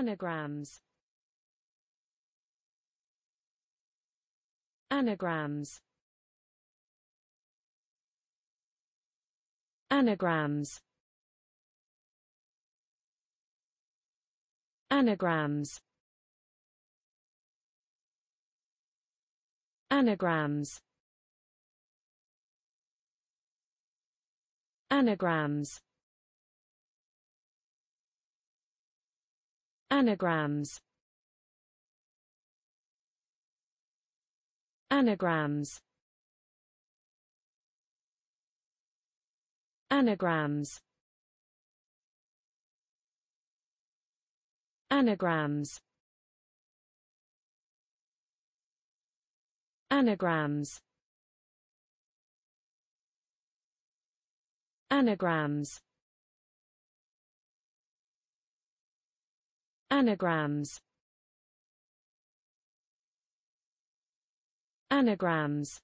Anagrams Anagrams Anagrams Anagrams Anagrams Anagrams Anagrams Anagrams Anagrams Anagrams Anagrams Anagrams Anagrams Anagrams